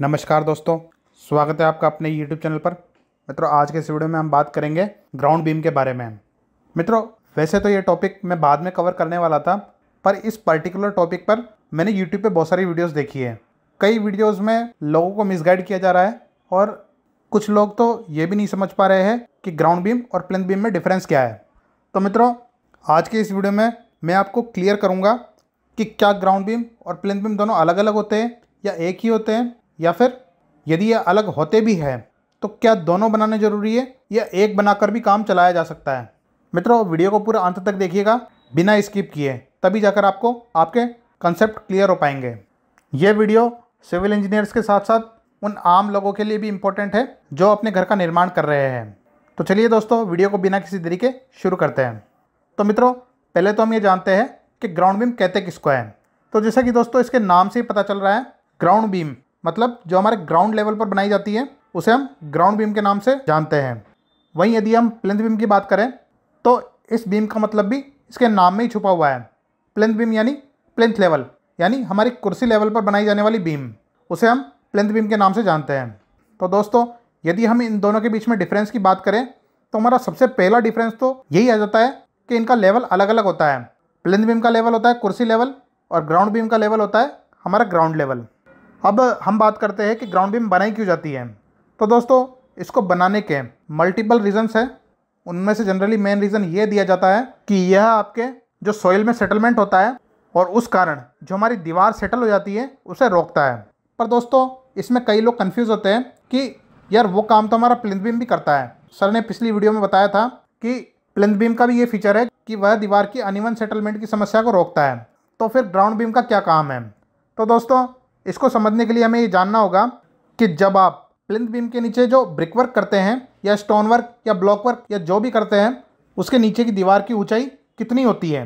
नमस्कार दोस्तों स्वागत है आपका अपने YouTube चैनल पर मित्रों आज के इस वीडियो में हम बात करेंगे ग्राउंड बीम के बारे में मित्रों वैसे तो ये टॉपिक मैं बाद में कवर करने वाला था पर इस पर्टिकुलर टॉपिक पर मैंने यूट्यूब पर बहुत सारी वीडियोज़ देखी है कई वीडियोज़ में लोगों को मिसगाइड किया जा रहा है और कुछ लोग तो ये भी नहीं समझ पा रहे हैं कि ग्राउंड बीम और प्लेन बीम में डिफरेंस क्या है तो मित्रों आज के इस वीडियो में मैं आपको क्लियर करूँगा कि क्या ग्राउंड बीम और प्लेन बीम दोनों अलग अलग होते हैं या एक ही होते हैं या फिर यदि ये अलग होते भी हैं तो क्या दोनों बनाने ज़रूरी है या एक बनाकर भी काम चलाया जा सकता है मित्रों वीडियो को पूरा अंत तक देखिएगा बिना स्किप किए तभी जाकर आपको आपके कंसेप्ट क्लियर हो पाएंगे ये वीडियो सिविल इंजीनियर्स के साथ साथ उन आम लोगों के लिए भी इम्पोर्टेंट है जो अपने घर का निर्माण कर रहे हैं तो चलिए दोस्तों वीडियो को बिना किसी तरीके शुरू करते हैं तो मित्रों पहले तो हम ये जानते हैं कि ग्राउंड बीम कहते किसको है तो जैसा कि दोस्तों इसके नाम से ही पता चल रहा है ग्राउंड बीम मतलब जो हमारे ग्राउंड लेवल पर बनाई जाती है उसे हम ग्राउंड बीम के नाम से जानते हैं वहीं यदि हम प्लेंथ बीम की बात करें तो इस बीम का मतलब भी इसके नाम में ही छुपा हुआ है प्लेंथ बीम यानी प्लेंथ लेवल यानी हमारी कुर्सी लेवल पर बनाई जाने वाली बीम उसे हम प्लेंथ बीम के नाम से जानते हैं तो दोस्तों यदि हम इन दोनों के बीच में डिफरेंस की बात करें तो हमारा सबसे पहला डिफरेंस तो यही आ जाता है कि इनका लेवल अलग अलग होता है प्लेंथ बीम का लेवल होता है कुर्सी लेवल और ग्राउंड बीम का लेवल होता है हमारा ग्राउंड लेवल अब हम बात करते हैं कि ग्राउंड बीम बनाई क्यों जाती है तो दोस्तों इसको बनाने के मल्टीपल रीजंस हैं उनमें से जनरली मेन रीज़न ये दिया जाता है कि यह आपके जो सॉइल में सेटलमेंट होता है और उस कारण जो हमारी दीवार सेटल हो जाती है उसे रोकता है पर दोस्तों इसमें कई लोग कन्फ्यूज़ होते हैं कि यार वो काम तो हमारा प्लिंथ बीम भी करता है सर ने पिछली वीडियो में बताया था कि प्लिंथ बीम का भी ये फीचर है कि वह दीवार की अनिवन सेटलमेंट की समस्या को रोकता है तो फिर ग्राउंड बीम का क्या काम है तो दोस्तों इसको समझने के लिए हमें ये जानना होगा कि जब आप प्लिंथ बीम के नीचे जो ब्रिक वर्क करते हैं या स्टोन वर्क या ब्लॉक वर्क या जो भी करते हैं उसके नीचे की दीवार की ऊंचाई कितनी होती है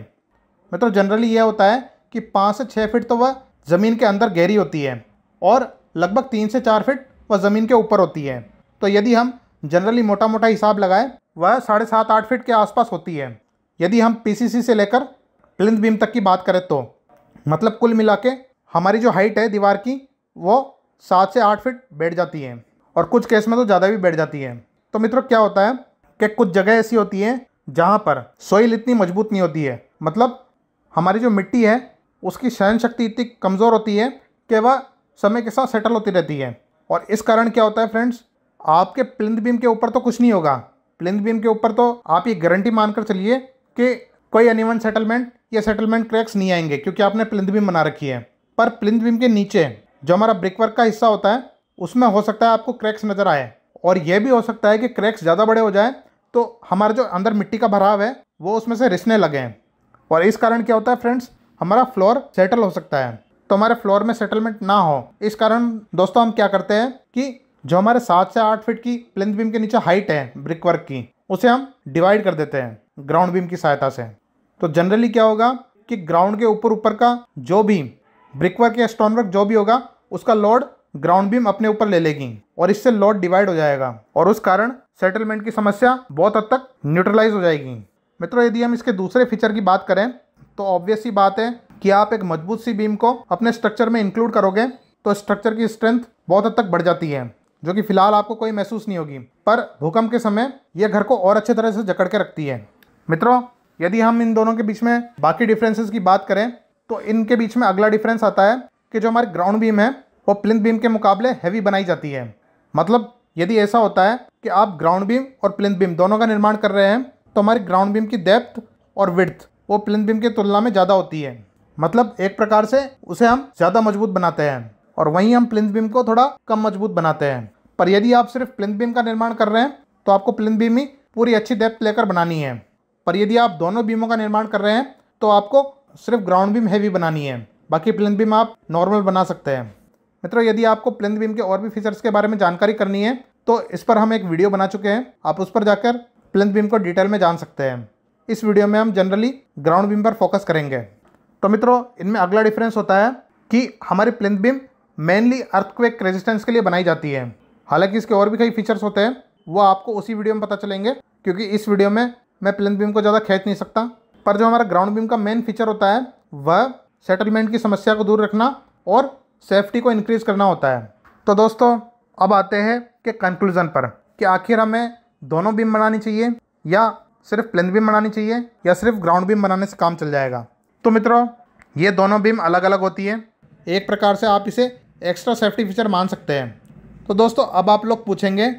मतलब जनरली यह होता है कि पाँच से छः फिट तो वह ज़मीन के अंदर गहरी होती है और लगभग तीन से चार फिट वह ज़मीन के ऊपर होती है तो यदि हम जनरली मोटा मोटा हिसाब लगाएं वह साढ़े सात आठ फिट के आसपास होती है यदि हम पीसीसी से लेकर प्लिंथ बीम तक की बात करें तो मतलब कुल मिला के हमारी जो हाइट है दीवार की वो सात से आठ फीट बैठ जाती है और कुछ केस में तो ज़्यादा भी बैठ जाती है तो मित्रों क्या होता है कि कुछ जगह ऐसी होती है जहाँ पर सोइल इतनी मजबूत नहीं होती है मतलब हमारी जो मिट्टी है उसकी सहन शक्ति इतनी कमज़ोर होती है कि वह समय के साथ सेटल होती रहती है और इस कारण क्या होता है फ्रेंड्स आपके प्लिंथ बीम के ऊपर तो कुछ नहीं होगा प्लिंथ बीम के ऊपर तो आप ये गारंटी मानकर चलिए कि कोई अनिवन सेटलमेंट या सेटलमेंट क्रैक्स नहीं आएंगे क्योंकि आपने प्लिंथ बीम बना रखी है पर प्लिंथ बीम के नीचे जो हमारा ब्रिक वर्क का हिस्सा होता है उसमें हो सकता है आपको क्रैक्स नज़र आए और यह भी हो सकता है कि क्रैक्स ज़्यादा बड़े हो जाएँ तो हमारा जो अंदर मिट्टी का भराव है वो उसमें से रिसने लगे और इस कारण क्या होता है फ्रेंड्स हमारा फ्लोर सेटल हो सकता है तो हमारे फ्लोर में सेटलमेंट ना हो इस कारण दोस्तों हम क्या करते हैं कि जो हमारे सात से आठ फीट की प्लिंथ बीम के नीचे हाइट है ब्रिक वर्क की उसे हम डिवाइड कर देते हैं ग्राउंड बीम की सहायता से तो जनरली क्या होगा कि ग्राउंड के ऊपर ऊपर का जो भी ब्रिकवर्क या स्टोनवर्क जो भी होगा उसका लोड ग्राउंड बीम अपने ऊपर ले लेगी और इससे लोड डिवाइड हो जाएगा और उस कारण सेटलमेंट की समस्या बहुत हद तक न्यूट्रलाइज हो जाएगी मित्रों यदि हम इसके दूसरे फीचर की बात करें तो ऑब्वियस ही बात है कि आप एक मजबूत सी बीम को अपने स्ट्रक्चर में इंक्लूड करोगे तो स्ट्रक्चर की स्ट्रेंथ बहुत हद तक बढ़ जाती है जो कि फिलहाल आपको कोई महसूस नहीं होगी पर भूकंप के समय यह घर को और अच्छे तरह से जकड़ के रखती है मित्रों यदि हम इन दोनों के बीच में बाकी डिफरेंसेस की बात करें तो इनके बीच में अगला डिफरेंस आता है कि जो हमारी ग्राउंड बीम है वो प्लिंथ बीम के मुकाबले हैवी बनाई जाती है मतलब यदि ऐसा होता है कि आप ग्राउंड बीम और प्लिंथ बीम दोनों का निर्माण कर रहे हैं तो हमारी ग्राउंड बीम की डेप्थ और विड्थ वो प्लिंथ बीम की तुलना में ज़्यादा होती है मतलब एक प्रकार से उसे हम ज़्यादा मजबूत बनाते हैं और वहीं हम प्लिंथ बीम को थोड़ा कम मजबूत बनाते हैं पर यदि आप सिर्फ प्लिंथ बीम का निर्माण कर रहे हैं तो आपको प्लिंथ बीम ही पूरी अच्छी डेप्थ लेकर बनानी है पर यदि आप दोनों बीमों का निर्माण कर रहे हैं तो आपको सिर्फ ग्राउंड बीम हैवी बनानी है बाकी प्लेंथ बीम आप नॉर्मल बना सकते हैं मित्रों यदि आपको प्लेंथ बीम के और भी फीचर्स के बारे में जानकारी करनी है तो इस पर हम एक वीडियो बना चुके हैं आप उस पर जाकर प्लेंथ बीम को डिटेल में जान सकते हैं इस वीडियो में हम जनरली ग्राउंड बीम पर फोकस करेंगे तो मित्रों इनमें अगला डिफरेंस होता है कि हमारी plinth beam mainly earthquake resistance के लिए बनाई जाती है हालांकि इसके और भी कई फीचर्स होते हैं वो आपको उसी वीडियो में पता चलेंगे क्योंकि इस वीडियो में मैं प्लेंथ बीम को ज़्यादा खींच नहीं सकता पर जो हमारा ग्राउंड बीम का मेन फीचर होता है वह सेटलमेंट की समस्या को दूर रखना और सेफ्टी को इंक्रीज़ करना होता है तो दोस्तों अब आते हैं कि कंक्लूज़न पर कि आखिर हमें दोनों बीम बनानी चाहिए या सिर्फ प्लेन बीम बनानी चाहिए या सिर्फ ग्राउंड बीम बनाने से काम चल जाएगा तो मित्रों ये दोनों बीम अलग अलग होती है एक प्रकार से आप इसे एक्स्ट्रा सेफ्टी फीचर मान सकते हैं तो दोस्तों अब आप लोग पूछेंगे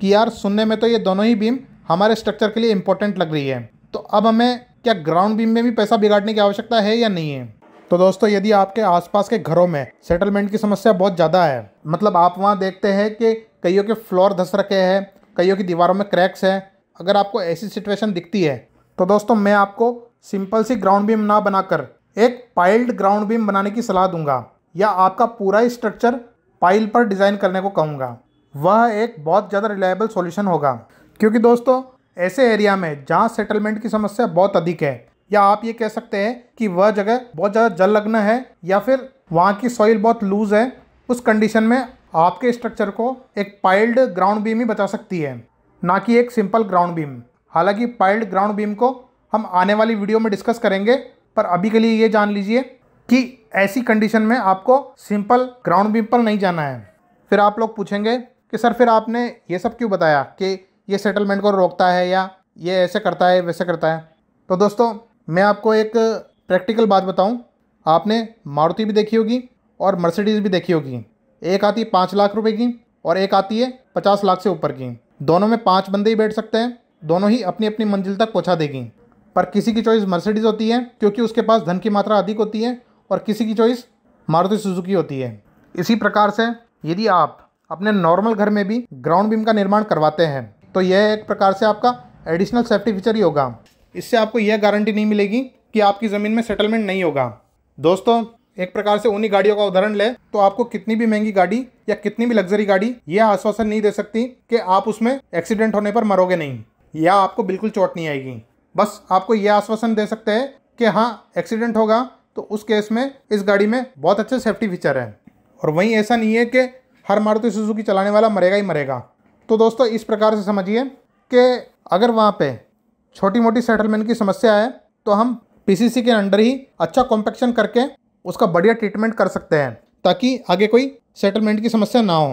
कि यार सुनने में तो ये दोनों ही बीम हमारे स्ट्रक्चर के लिए इम्पोर्टेंट लग रही है तो अब हमें क्या ग्राउंड बीम में भी पैसा बिगाड़ने की आवश्यकता है या नहीं है तो दोस्तों यदि आपके आसपास के घरों में सेटलमेंट की समस्या बहुत ज़्यादा है मतलब आप वहाँ देखते हैं कि कईयों के फ्लोर धस रखे हैं कईयों की दीवारों में क्रैक्स हैं अगर आपको ऐसी सिचुएशन दिखती है तो दोस्तों मैं आपको सिंपल सी ग्राउंड बीम ना बनाकर एक पाइल्ड ग्राउंड बीम बनाने की सलाह दूंगा या आपका पूरा स्ट्रक्चर पाइल पर डिज़ाइन करने को कहूँगा वह एक बहुत ज़्यादा रिलायबल सॉल्यूशन होगा क्योंकि दोस्तों ऐसे एरिया में जहाँ सेटलमेंट की समस्या बहुत अधिक है या आप ये कह सकते हैं कि वह जगह बहुत ज़्यादा जल लग्न है या फिर वहाँ की सॉइल बहुत लूज़ है उस कंडीशन में आपके स्ट्रक्चर को एक पाइल्ड ग्राउंड बीम ही बचा सकती है ना कि एक सिंपल ग्राउंड बीम हालांकि पाइल्ड ग्राउंड बीम को हम आने वाली वीडियो में डिस्कस करेंगे पर अभी के लिए ये जान लीजिए कि ऐसी कंडीशन में आपको सिंपल ग्राउंड बीम पर नहीं जाना है फिर आप लोग पूछेंगे कि सर फिर आपने ये सब क्यों बताया कि ये सेटलमेंट को रोकता है या ये ऐसे करता है वैसे करता है तो दोस्तों मैं आपको एक प्रैक्टिकल बात बताऊं आपने मारुति भी देखी होगी और मर्सिडीज़ भी देखी होगी एक आती है पाँच लाख रुपए की और एक आती है पचास लाख से ऊपर की दोनों में पाँच बंदे ही बैठ सकते हैं दोनों ही अपनी अपनी मंजिल तक पहुँचा देगी पर किसी की चॉइस मर्सिडीज़ होती है क्योंकि उसके पास धन की मात्रा अधिक होती है और किसी की चॉइस मारुति सुजुकी होती है इसी प्रकार से यदि आप अपने नॉर्मल घर में भी ग्राउंड बीम का निर्माण करवाते हैं तो यह एक प्रकार से आपका एडिशनल सेफ्टी फीचर ही होगा इससे आपको यह गारंटी नहीं मिलेगी कि आपकी ज़मीन में सेटलमेंट नहीं होगा दोस्तों एक प्रकार से उन्हीं गाड़ियों का उदाहरण ले तो आपको कितनी भी महंगी गाड़ी या कितनी भी लग्जरी गाड़ी यह आश्वासन नहीं दे सकती कि आप उसमें एक्सीडेंट होने पर मरोगे नहीं या आपको बिल्कुल चोट नहीं आएगी बस आपको यह आश्वासन दे सकते हैं कि हाँ एक्सीडेंट होगा तो उस केस में इस गाड़ी में बहुत अच्छे सेफ्टी फीचर है और वहीं ऐसा नहीं है कि हर मारुति सुजुकी चलाने वाला मरेगा ही मरेगा तो दोस्तों इस प्रकार से समझिए कि अगर वहाँ पे छोटी मोटी सेटलमेंट की समस्या है तो हम पीसीसी के अंडर ही अच्छा कॉम्पेक्शन करके उसका बढ़िया ट्रीटमेंट कर सकते हैं ताकि आगे कोई सेटलमेंट की समस्या ना हो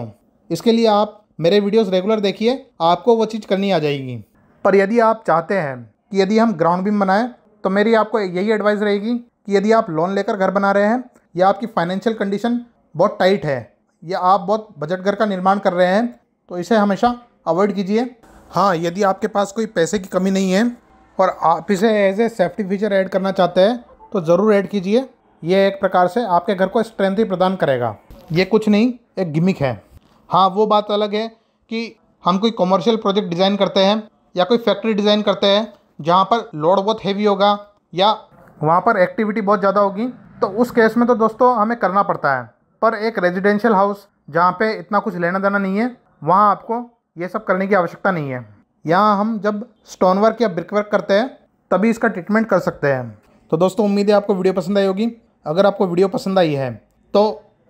इसके लिए आप मेरे वीडियोस रेगुलर देखिए आपको वो चीज़ करनी आ जाएगी पर यदि आप चाहते हैं कि यदि हम ग्राउंड बीम बनाएं तो मेरी आपको यही एडवाइस रहेगी कि यदि आप लोन लेकर घर बना रहे हैं या आपकी फाइनेंशियल कंडीशन बहुत टाइट है या आप बहुत बजट घर का निर्माण कर रहे हैं तो इसे हमेशा अवॉइड कीजिए हाँ यदि आपके पास कोई पैसे की कमी नहीं है और आप इसे as a safety feature add करना चाहते हैं तो ज़रूर ऐड कीजिए ये एक प्रकार से आपके घर को स्ट्रेंथ ही प्रदान करेगा ये कुछ नहीं एक गिमिक है हाँ वो बात अलग है कि हम कोई कॉमर्शियल प्रोजेक्ट डिज़ाइन करते हैं या कोई फैक्ट्री डिज़ाइन करते हैं जहाँ पर लोड बहुत हैवी होगा या वहाँ पर एक्टिविटी बहुत ज़्यादा होगी तो उस केस में तो दोस्तों हमें करना पड़ता है पर एक रेजिडेंशियल हाउस जहाँ पे इतना कुछ लेना देना नहीं है वहाँ आपको ये सब करने की आवश्यकता नहीं है यहाँ हम जब स्टोन वर्क या ब्रिक वर्क करते हैं तभी इसका ट्रीटमेंट कर सकते हैं तो दोस्तों उम्मीद है आपको वीडियो पसंद आई होगी अगर आपको वीडियो पसंद आई है तो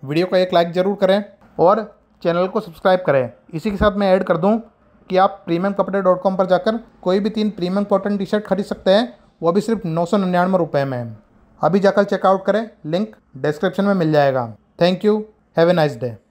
वीडियो को एक लाइक ज़रूर करें और चैनल को सब्सक्राइब करें इसी के साथ मैं ऐड कर दूं कि आप प्रीमियम कपड़े डॉट कॉम पर जाकर कोई भी तीन प्रीमियम कॉटन टी शर्ट खरीद सकते हैं वो भी सिर्फ नौ सौ निन्यानवे रुपये में अभी जाकर चेकआउट करें लिंक डिस्क्रिप्शन में मिल जाएगा thank you have a nice day